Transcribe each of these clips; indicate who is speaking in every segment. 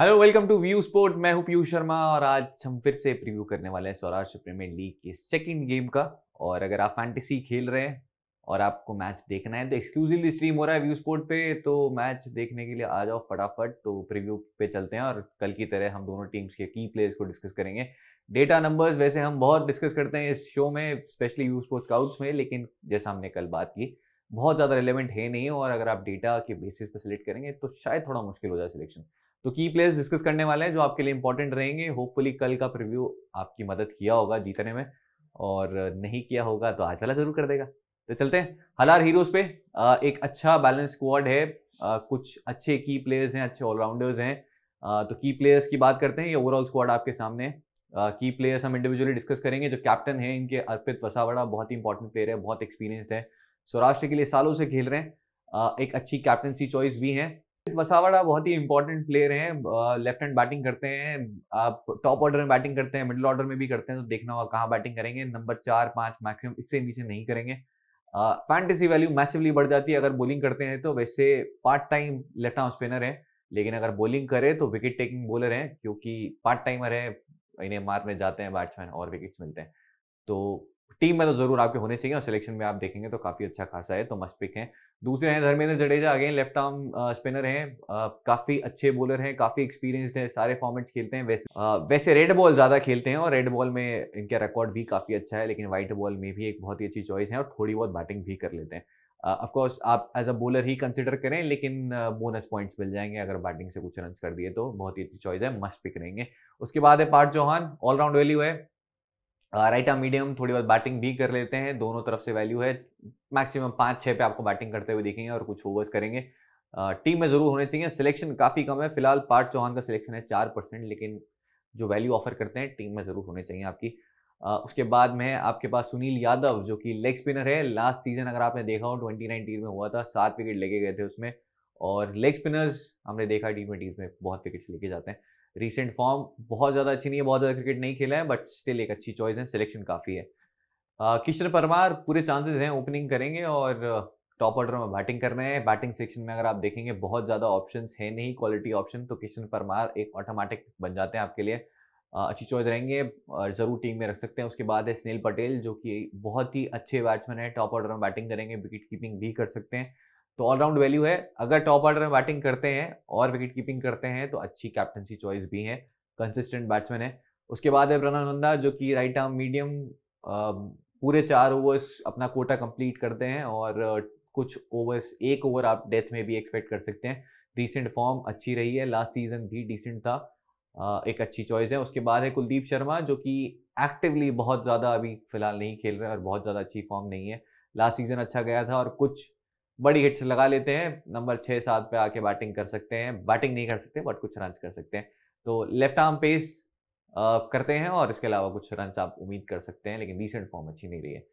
Speaker 1: hello welcome to View Sport मैं हूं पीयूष शर्मा और आज हम फिर से प्रीव्यू करने वाले हैं सौराष्ट्र प्रीमियर लीग के सेकंड गेम का और अगर आप फैंटेसी खेल रहे हैं और आपको मैच देखना है तो एक्सक्लूसिवली स्ट्रीम हो रहा है व्यू स्पोर्ट पे तो मैच देखने के लिए आ जाओ फटाफट तो प्रीव्यू पे चलते हैं और कल की तरह हम दोनों टीम्स के की प्लेयर्स को डिस्कस करेंगे डेटा नंबर्स वैसे हम बहुत डिस्कस करते हैं इस शो में स्पेशली व्यू स्पोर्ट स्काउट्स में लेकिन जैसा हमने कल बात की बहुत ज़्यादा रिलेवेंट है नहीं और अगर आप डेटा के बेसिस पर सिलेक्ट करेंगे तो शायद थोड़ा मुश्किल हो जाए सिलेक्शन तो की प्लेयर्स डिस्कस करने वाले हैं जो आपके लिए इंपॉर्टेंट रहेंगे होपफुली कल का प्रिव्यू आपकी मदद किया होगा जीतने में और नहीं किया होगा तो आज वाला जरूर कर देगा तो चलते हैं हलार हीरोज पे एक अच्छा बैलेंस स्क्वाड है कुछ अच्छे की प्लेयर्स हैं अच्छे ऑलराउंडर्स हैं तो की प्लेयर्स की बात करते हैं ये ओवरऑल स्क्वाड आपके सामने की प्लेयर्स हम इंडिविजुअली डिस्कस करेंगे जो कैप्टन है इनके अर्पित वसावड़ा बहुत ही इंपॉर्टेंट प्लेयर है बहुत एक्सपीरियंस है सौराष्ट्र के लिए सालों से खेल रहे हैं एक अच्छी कैप्टनसी चॉइस भी है वसावड़ा बहुत ही इंपॉर्टेंट प्लेयर हैं लेफ्ट हैंड बैटिंग करते हैं आप टॉप ऑर्डर में बैटिंग करते हैं मिडिल ऑर्डर में भी करते हैं तो देखना होगा कहाँ बैटिंग करेंगे नंबर चार पाँच मैक्सिमम इससे नीचे नहीं करेंगे फैंटेसी वैल्यू मैसिवली बढ़ जाती है अगर बॉलिंग करते हैं तो वैसे part time left how spinner है लेकिन अगर बॉलिंग करे तो विकेट टेकिंग बॉलर हैं क्योंकि पार्ट टाइमर है इन्हें मार में जाते हैं बैट्समैन और विकेट्स मिलते हैं तो टीम में तो जरूर आपके होने चाहिए और सिलेक्शन में आप देखेंगे तो काफी अच्छा खासा है तो मस्ट पिक है दूसरे हैं Dharmendra Jadeja again left arm spinner हैं काफी अच्छे बॉलर हैं काफी एक्सपीरियंस्ड हैं सारे फॉर्मेट्स खेलते हैं वैसे आ, वैसे रेड बॉल ज्यादा खेलते हैं और रेड बॉल में इनका रिकॉर्ड भी काफी अच्छा है लेकिन व्हाइट बॉल में भी एक बहुत ही अच्छी चॉइस है और थोड़ी बहुत बैटिंग भी कर लेते हैं ऑफकोर्स आप एज अ बॉलर ही कंसिडर करें लेकिन बोनस पॉइंट्स मिल जाएंगे अगर बैटिंग से कुछ रन कर दिए तो बहुत ही अच्छी चॉइस है मस्ट पिक रहेंगे उसके बाद है पार्ट चौहान ऑलराउंड वैल्यू है राइट आर्म मीडियम थोड़ी बहुत बैटिंग भी कर लेते हैं दोनों तरफ से वैल्यू है मैक्सिमम पाँच छः पे आपको बैटिंग करते हुए दिखेंगे और कुछ ओवर्स करेंगे टीम में ज़रूर होने चाहिए सिलेक्शन काफ़ी कम है फिलहाल पार्थ चौहान का सिलेक्शन है चार परसेंट लेकिन जो वैल्यू ऑफर करते हैं टीम में ज़रूर होने चाहिए आपकी आ, उसके बाद में आपके पास सुनील यादव जो कि लेग स्पिनर है लास्ट सीजन अगर आपने देखा हो ट्वेंटी नाइनटीन में हुआ था सात विकेट लेके गए थे उसमें और लेग स्पिनर्स हमने देखा टी ट्वेंटीज़ में बहुत विकेट्स लेके जाते हैं रिसेंट फॉर्म बहुत ज़्यादा अच्छी नहीं है बहुत ज़्यादा क्रिकेट नहीं खेला है बट स्टिल एक अच्छी चॉइस है सिलेक्शन काफ़ी है किशन परमार पूरे चांसेस हैं ओपनिंग करेंगे और टॉप ऑर्डर में बैटिंग कर रहे हैं बैटिंग सेक्शन में अगर आप देखेंगे बहुत ज़्यादा ऑप्शन है नहीं क्वालिटी ऑप्शन तो किशन परमार एक ऑटोमेटिक बन जाते हैं आपके लिए अच्छी चॉइस रहेंगे और ज़रूर टीम में रख सकते हैं उसके बाद है स्नेल पटेल जो कि बहुत ही अच्छे बैट्समैन है टॉप ऑर्डर में बैटिंग करेंगे विकेट कीपिंग भी कर सकते हैं तो ऑलराउंड वैल्यू है अगर टॉप ऑर्डर में बैटिंग करते हैं और विकेट कीपिंग करते हैं तो अच्छी कैप्टनसी चॉइस भी है कंसिस्टेंट बैट्समैन है उसके बाद है प्रणव नंदा जो कि राइट आर्म मीडियम पूरे चार ओवर्स अपना कोटा कंप्लीट करते हैं और कुछ ओवर्स एक ओवर आप डेथ में भी एक्सपेक्ट कर सकते हैं रिसेंट फॉर्म अच्छी रही है लास्ट सीजन भी डिसेंट था एक अच्छी चॉइस है उसके बाद है कुलदीप शर्मा जो कि एक्टिवली बहुत ज़्यादा अभी फिलहाल नहीं खेल रहे और बहुत ज़्यादा अच्छी फॉर्म नहीं है लास्ट सीजन अच्छा गया था और कुछ बड़ी हिट्स लगा लेते हैं नंबर छः सात पे आके बैटिंग कर सकते हैं बैटिंग नहीं कर सकते बट कुछ रन कर सकते हैं तो लेफ्ट आर्म पेस करते हैं और इसके अलावा कुछ रन आप उम्मीद कर सकते हैं लेकिन रिसेंट फॉर्म अच्छी नहीं रही है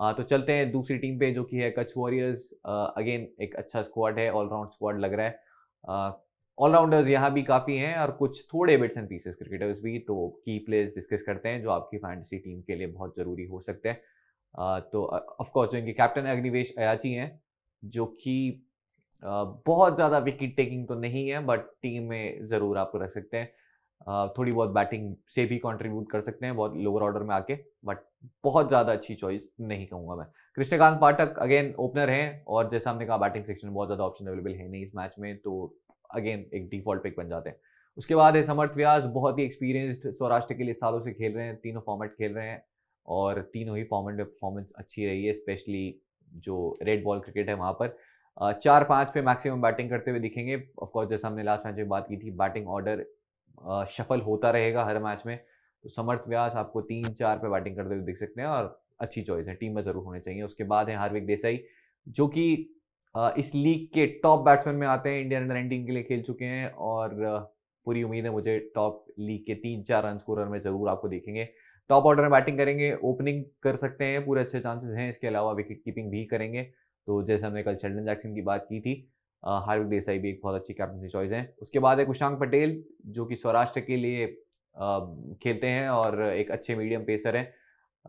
Speaker 1: आ, तो चलते हैं दूसरी टीम पे जो कि है कच्छ वॉरियर्स अगेन एक अच्छा स्क्वाड है ऑलराउंड स्क्वाड लग रहा है ऑलराउंडर्स यहाँ भी काफ़ी हैं और कुछ थोड़े बिट्स एंड पीसेस क्रिकेटर्स भी तो की प्लेयर्स डिस्कस करते हैं जो आपकी फैंटसी टीम के लिए बहुत ज़रूरी हो सकते हैं तो ऑफकोर्स जो इनके कैप्टन अग्निवेश अयाची हैं जो कि बहुत ज़्यादा विकेट टेकिंग तो नहीं है बट टीम में ज़रूर आपको रख सकते हैं थोड़ी बहुत बैटिंग से भी कंट्रीब्यूट कर सकते हैं बहुत लोअर ऑर्डर में आके बट बहुत ज़्यादा अच्छी चॉइस नहीं कहूँगा मैं कृष्णकांत पाठक अगेन ओपनर हैं और जैसा हमने कहा बैटिंग सेक्शन में बहुत ज़्यादा ऑप्शन अवेलेबल है नहीं इस मैच में तो अगेन एक डिफॉल्ट पिक बन जाते हैं उसके बाद है समर्थ व्यास बहुत ही एक्सपीरियंस्ड सौराष्ट्र के लिए सालों से खेल रहे हैं तीनों फॉर्मेट खेल रहे हैं और तीनों ही फॉर्मेट में परफॉर्मेंस अच्छी रही है स्पेशली जो रेड बॉल क्रिकेट है वहाँ पर चार पाँच पे मैक्सिमम बैटिंग करते हुए दिखेंगे ऑफकोर्स जैसा हमने लास्ट मैच में बात की थी बैटिंग ऑर्डर शफल होता रहेगा हर मैच में तो समर्थ व्यास आपको तीन चार पे बैटिंग करते हुए दिख सकते हैं और अच्छी चॉइस है टीम में ज़रूर होने चाहिए उसके बाद है हार्विक देसाई जो कि इस लीग के टॉप बैट्समैन में आते हैं इंडियन अंडर नाइनटीन के लिए खेल चुके हैं और पूरी उम्मीद है मुझे टॉप लीग के तीन चार रन स्कोरर में ज़रूर आपको देखेंगे टॉप ऑर्डर में बैटिंग करेंगे ओपनिंग कर सकते हैं पूरे अच्छे चांसेस हैं इसके अलावा विकेट कीपिंग भी करेंगे तो जैसे हमने कल शेल्डन जैक्सन की बात की थी हार्विक देसाई भी एक बहुत अच्छी कैप्टनसी चॉइस है उसके बाद है कुशांक पटेल जो कि सौराष्ट्र के लिए खेलते हैं और एक अच्छे मीडियम पेसर हैं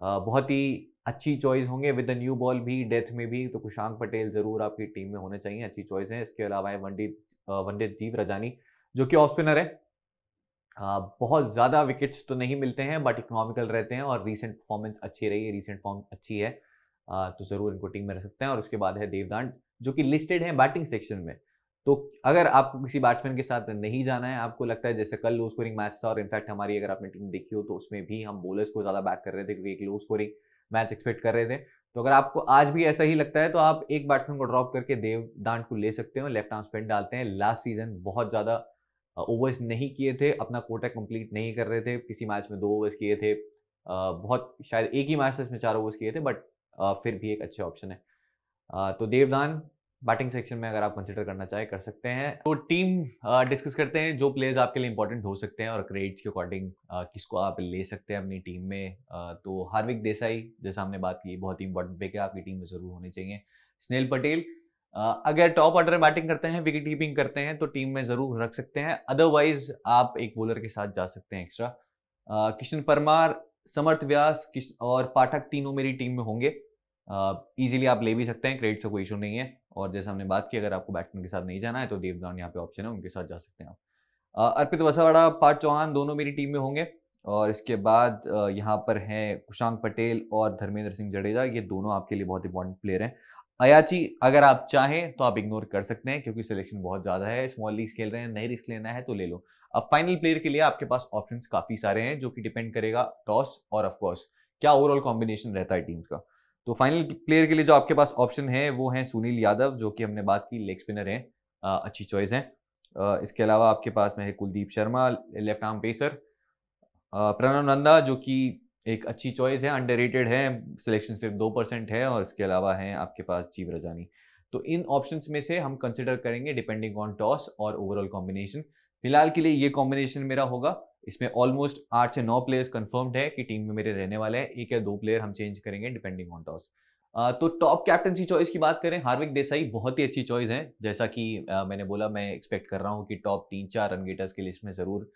Speaker 1: बहुत ही अच्छी चॉइस होंगे विद द न्यू बॉल भी डेथ में भी तो कुशांक पटेल ज़रूर आपकी टीम में होने चाहिए अच्छी चॉइस है इसके अलावा है वनडे वनडीप जीव रजानी जो कि ऑफ स्पिनर है बहुत ज़्यादा विकेट्स तो नहीं मिलते हैं बट इकोनॉमिकल रहते हैं और रीसेंट परफॉर्मेंस अच्छी रही है रीसेंट फॉर्म अच्छी है तो ज़रूर इनको टीम में रख सकते हैं और उसके बाद है देवदान जो कि लिस्टेड हैं बैटिंग सेक्शन में तो अगर आपको किसी बैट्समैन के साथ नहीं जाना है आपको लगता है जैसे कल लो स्कोरिंग मैच था और इनफैक्ट हमारी अगर आपने टीम देखी हो तो उसमें भी हम बॉलर्स को ज़्यादा बैक कर रहे थे क्योंकि एक लो स्कोरिंग मैच एक्सपेक्ट कर रहे थे तो अगर आपको आज भी ऐसा ही लगता है तो आप एक बैट्समैन को ड्रॉप करके दांड को ले सकते हो लेफ्ट आर्म स्पिन डालते हैं लास्ट सीजन बहुत ज़्यादा ओवर्स नहीं किए थे अपना कोटा कंप्लीट नहीं कर रहे थे किसी मैच में दो ओवर्स किए थे बहुत शायद एक ही मैच था इसमें चार ओवर्स किए थे बट फिर भी एक अच्छे ऑप्शन है तो देवदान बैटिंग सेक्शन में अगर आप कंसिडर करना चाहें कर सकते हैं तो टीम डिस्कस करते हैं जो प्लेयर्स आपके लिए इंपॉर्टेंट हो सकते हैं और क्रेडिट्स के अकॉर्डिंग किसको आप ले सकते हैं अपनी टीम में तो हार्विक देसाई जैसा हमने बात की बहुत ही इंपॉर्टेंट पिक है आपकी टीम में ज़रूर होने चाहिए स्नेल पटेल अगर टॉप ऑर्डर में बैटिंग करते हैं विकेट कीपिंग करते हैं तो टीम में ज़रूर रख सकते हैं अदरवाइज आप एक बॉलर के साथ जा सकते हैं एक्स्ट्रा किशन परमार समर्थ व्यास और पाठक तीनों मेरी टीम में होंगे ईजिली आप ले भी सकते हैं क्रेडिट से कोई इशू नहीं है और जैसे हमने बात की अगर आपको बैट्समैन के साथ नहीं जाना है तो देवदान यहाँ पे ऑप्शन है उनके साथ जा सकते हैं आप अर्पित वसावाड़ा पार्थ चौहान दोनों मेरी टीम में होंगे और इसके बाद यहाँ पर हैं कुशांक पटेल और धर्मेंद्र सिंह जडेजा ये दोनों आपके लिए बहुत इंपॉर्टेंट प्लेयर हैं अयाची अगर आप चाहें तो आप इग्नोर कर सकते हैं क्योंकि सिलेक्शन बहुत ज़्यादा है स्मॉल लीग खेल रहे हैं नहीं रिस्क लेना है तो ले लो अब फाइनल प्लेयर के लिए आपके पास ऑप्शन काफ़ी सारे हैं जो कि डिपेंड करेगा टॉस और ऑफकोर्स क्या ओवरऑल कॉम्बिनेशन रहता है टीम्स का तो फाइनल प्लेयर के लिए जो आपके पास ऑप्शन है वो है सुनील यादव जो कि हमने बात की लेग स्पिनर हैं अच्छी चॉइस हैं इसके अलावा आपके पास में है Kuldeep Sharma left arm pacer Pranav Nanda जो कि एक अच्छी चॉइस है अंडर रेटेड है सिलेक्शन सिर्फ दो परसेंट है और इसके अलावा है आपके पास जीव रजानी तो इन ऑप्शन में से हम कंसिडर करेंगे डिपेंडिंग ऑन टॉस और ओवरऑल कॉम्बिनेशन फिलहाल के लिए ये कॉम्बिनेशन मेरा होगा इसमें ऑलमोस्ट आठ से नौ प्लेयर्स कंफर्म्ड है कि टीम में मेरे रहने वाले हैं एक या दो प्लेयर हम चेंज करेंगे डिपेंडिंग ऑन टॉस तो टॉप कैप्टनसी चॉइस की बात करें हार्विक देसाई बहुत ही अच्छी चॉइस है जैसा कि मैंने बोला मैं एक्सपेक्ट कर रहा हूँ कि टॉप तीन चार रन गेटर्स की लिस्ट में ज़रूर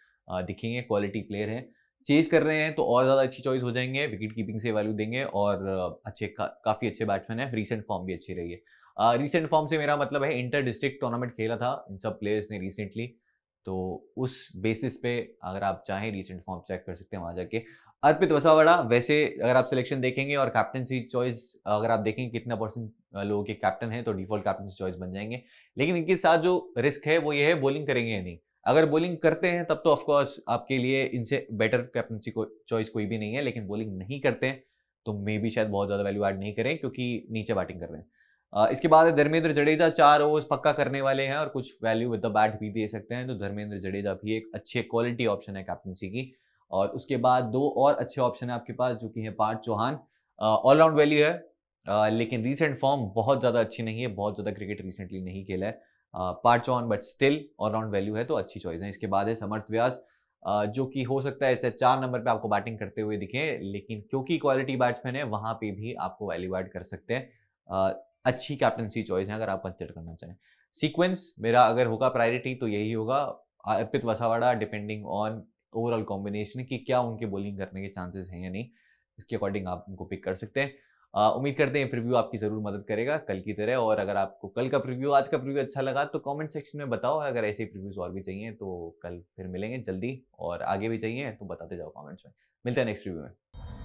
Speaker 1: दिखेंगे क्वालिटी प्लेयर हैं चेज कर रहे हैं तो और ज़्यादा अच्छी चॉइस हो जाएंगे विकेट कीपिंग से वैल्यू देंगे और अच्छे का, काफ़ी अच्छे बैट्समैन है रिसेंट फॉर्म भी अच्छी रही है रिसेंट फॉर्म से मेरा मतलब है इंटर डिस्ट्रिक्ट टूर्नामेंट खेला था इन सब प्लेयर्स ने रिसेंटली तो उस बेसिस पे अगर आप चाहें रिसेंट फॉर्म चेक कर सकते हैं वहाँ जाके अर्पित वसावड़ा वैसे अगर आप सिलेक्शन देखेंगे और कैप्टनसी चॉइस अगर आप देखेंगे कितना परसेंट लोगों के कैप्टन हैं तो डिफॉल्ट कैप्टनसी चॉइस बन जाएंगे लेकिन इनके साथ जो रिस्क है वो ये है बॉलिंग करेंगे या नहीं अगर बॉलिंग करते हैं तब तो ऑफकोर्स आपके लिए इनसे बेटर कैप्टनसी को चॉइस कोई भी नहीं है लेकिन बॉलिंग नहीं करते हैं तो मे भी शायद बहुत ज़्यादा वैल्यू ऐड नहीं करें क्योंकि नीचे बैटिंग कर रहे हैं इसके बाद धर्मेंद्र जडेजा चार ओवर्स पक्का करने वाले हैं और कुछ वैल्यू विद द बैट भी दे सकते हैं तो धर्मेंद्र जडेजा भी एक अच्छे क्वालिटी ऑप्शन है कैप्टनसी की और उसके बाद दो और अच्छे ऑप्शन है आपके पास जो कि है पार्थ चौहान ऑलराउंड वैल्यू है आ, लेकिन रिसेंट फॉर्म बहुत ज़्यादा अच्छी नहीं है बहुत ज़्यादा क्रिकेट रिसेंटली नहीं खेला है Parth on but still all round value है तो अच्छी चॉइस है इसके बाद है समर्थ व्यास जो कि हो सकता है ऐसे चार नंबर पे आपको बैटिंग करते हुए दिखे लेकिन क्योंकि क्वालिटी बैट्समैन है वहां पे भी आपको वैल्यू एड कर सकते हैं अच्छी कैप्टनसी चॉइस है अगर आप कंसिडर करना चाहें सीक्वेंस मेरा अगर होगा प्रायोरिटी तो यही होगा Arpit Vasavada depending on overall combination कि क्या उनके बॉलिंग करने के चांसेस हैं या नहीं इसके अकॉर्डिंग आप उनको पिक कर सकते हैं उम्मीद करते हैं प्रीव्यू आपकी ज़रूर मदद करेगा कल की तरह और अगर आपको कल का प्रीव्यू आज का प्रीव्यू अच्छा लगा तो कमेंट सेक्शन में बताओ अगर ऐसे प्रिव्यूज़ प्रीव्यूज़ और भी चाहिए तो कल फिर मिलेंगे जल्दी और आगे भी चाहिए तो बताते जाओ कमेंट्स में मिलते हैं नेक्स्ट रिव्यू में